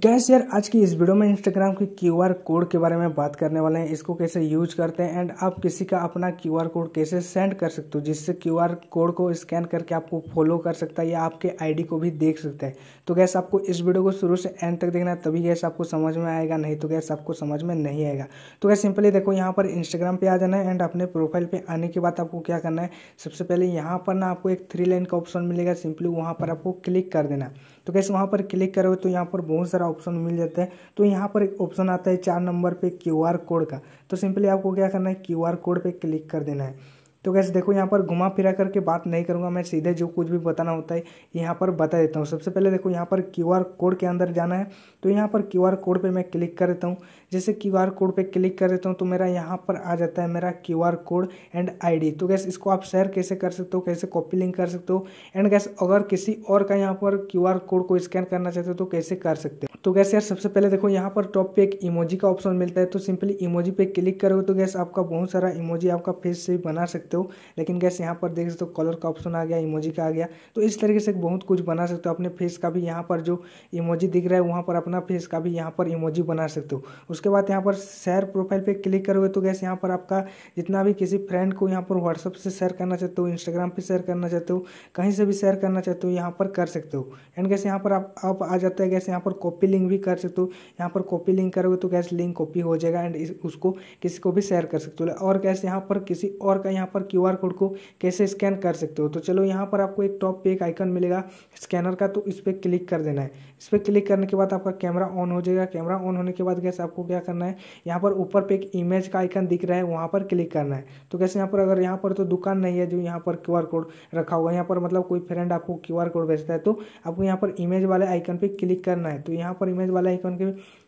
gas यार आज की इस वीडियो में इंस्टाग्राम के क्यू आर कोड के बारे में बात करने वाले हैं इसको कैसे यूज करते हैं एंड आप किसी का अपना क्यू आर कोड कैसे सेंड कर सकते हो जिससे क्यू आर कोड को स्कैन करके आपको फॉलो कर सकता है या आपके आईडी को भी देख सकता है तो गैस आपको इस वीडियो को शुरू से एंड तक देखना है तभी गैस आपको समझ में आएगा नहीं तो गैस आपको समझ में नहीं आएगा तो गैस सिंपली देखो यहाँ पर इंस्टाग्राम पर आ जाना है एंड अपने प्रोफाइल पर आने के बाद आपको क्या करना है सबसे पहले यहाँ पर ना आपको एक थ्री लाइन का ऑप्शन मिलेगा सिंपली वहाँ पर आपको क्लिक कर देना तो गैस वहाँ पर क्लिक करोगे तो यहाँ पर बहुत सारा सारा ऑप्शन मिल जाता है तो यहाँ पर एक ऑप्शन आता है चार नंबर पे क्यू आर कोड का तो सिंपली आपको क्या करना है क्यू आर कोड पर क्लिक कर देना है तो कैसे देखो यहाँ पर घुमा फिरा करके बात नहीं करूँगा मैं सीधे जो कुछ भी बताना होता है यहाँ पर बता देता हूँ सबसे पहले देखो यहाँ पर क्यू आर कोड के अंदर जाना है तो यहाँ पर क्यू आर कोड पे मैं क्लिक कर देता हूँ जैसे क्यू आर कोड पे क्लिक कर देता हूँ तो मेरा यहाँ पर आ जाता है मेरा Q R code and I तो कैसे इसको आप शेयर कैसे कर सकते हो कैसे कॉपी लिंक कर सकते हो एंड कैसे अगर किसी और का यहाँ पर क्यू आर कोड को स्कैन करना चाहते हो तो कैसे कर सकते हो तो गैस यार सबसे पहले देखो यहाँ पर टॉप पे एक इमोजी का ऑप्शन मिलता है तो सिंपली इमोजी पे क्लिक करोगे तो गैस आपका बहुत सारा इमोजी आपका फेस से बना सकते हो लेकिन गैस यहाँ पर देख सकते हो कलर का ऑप्शन आ गया इमोजी का आ गया तो इस तरीके से बहुत कुछ बना सकते हो अपने फेस का भी यहाँ पर जो इमोजी दिख रहा है वहाँ पर अपना फेस का भी यहाँ पर इमोजी बना सकते हो उसके बाद यहाँ पर शेयर प्रोफाइल पर क्लिक करोगे तो गैस यहाँ पर आपका जितना भी किसी फ्रेंड को यहाँ पर व्हाट्सअप से शेयर करना चाहते हो इंस्टाग्राम पर शेयर करना चाहते हो कहीं से भी शेयर करना चाहते हो यहाँ पर कर सकते हो एंड गैस यहाँ पर आप आ जाते हैं गैस यहाँ पर कॉपी लिंक भी कर सकते हो यहाँ पर कॉपी लिंक करोगे तो कैसे लिंक कॉपी हो जाएगा एंड उसको किसी को भी शेयर कर सकते हो और कैसे यहाँ पर किसी और का यहाँ पर क्यू कोड को कैसे स्कैन कर सकते हो तो चलो यहाँ पर आपको एक टॉप पे एक आइकन मिलेगा स्कैनर का तो इस पर क्लिक कर देना है इस पर क्लिक करने के बाद आपका कैमरा ऑन हो जाएगा कैमरा ऑन होने के बाद कैसे आपको क्या करना है यहाँ पर ऊपर पे एक इमेज का आइकन दिख रहा है वहाँ पर क्लिक करना है तो कैसे यहाँ पर अगर यहाँ पर तो दुकान नहीं है जो यहाँ पर क्यू कोड रखा होगा यहाँ पर मतलब कोई फ्रेंड आपको क्यू कोड भेजता है तो आपको यहाँ पर इमेज वाले आइकन पर क्लिक करना है तो यहाँ ऊपर इमेज वाला आइकॉन के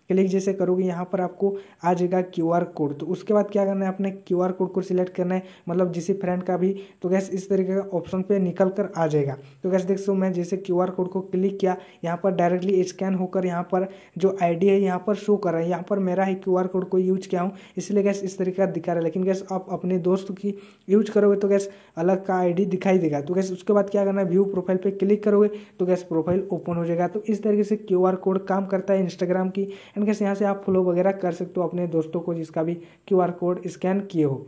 क्लिक जैसे करोगे यहाँ पर आपको आ जाएगा क्यू आर कोड तो उसके बाद क्या करना है अपने क्यू आर कोड को सिलेक्ट करना है मतलब जिस फ्रेंड का भी तो गैस इस तरीके का ऑप्शन पे निकल कर आ जाएगा तो गैस देख सो मैं जैसे क्यू आर कोड को क्लिक किया यहाँ पर डायरेक्टली स्कैन होकर यहाँ पर जो आई है यहाँ पर शो कर रहा है यहाँ पर मेरा ही क्यू कोड को यूज किया हूँ इसलिए गैस इस तरीके का दिखा रहा है लेकिन गैस आप अपने दोस्त की यूज करोगे तो गैस अलग का आई दिखाई देगा तो गैस उसके बाद क्या करना है व्यू प्रोफाइल पर क्लिक करोगे तो गैस प्रोफाइल ओपन हो जाएगा तो इस तरीके से क्यू कोड काम करता है इंस्टाग्राम की एंड यहाँ से आप फॉलो वगैरह कर सकते हो अपने दोस्तों को जिसका भी क्यू कोड स्कैन किए हो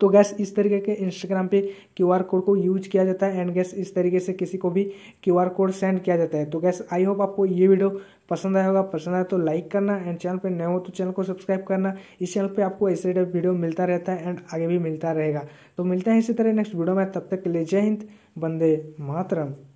तो गैस इस तरीके के इंस्टाग्राम पे क्यू आर कोड को यूज किया जाता है एंड गैस इस तरीके से किसी को भी क्यू आर कोड सेंड किया जाता है तो गैस आई होप आपको ये वीडियो पसंद आया होगा पसंद आया तो लाइक करना एंड चैनल पे नए हो तो चैनल को सब्सक्राइब करना इस चैनल पे आपको ऐसे टाइप वीडियो मिलता रहता है एंड आगे भी मिलता रहेगा तो मिलते हैं इसी तरह नेक्स्ट वीडियो में तब तक के लिए जय हिंद बंदे मातरम